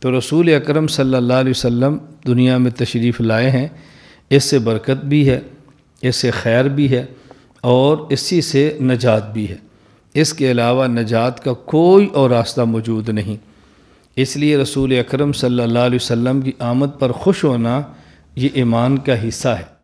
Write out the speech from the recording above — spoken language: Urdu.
تو رسول اکرم صلی اللہ علیہ وسلم دنیا میں تشریف لائے ہیں اس سے برکت بھی ہے اس سے خیر بھی ہے اور اسی سے نجات بھی ہے اس کے علاوہ نجات کا کوئی اور راستہ موجود نہیں اس لیے رسول اکرم صلی اللہ علیہ وسلم کی آمد پر خوش ہونا یہ ایمان کا حصہ ہے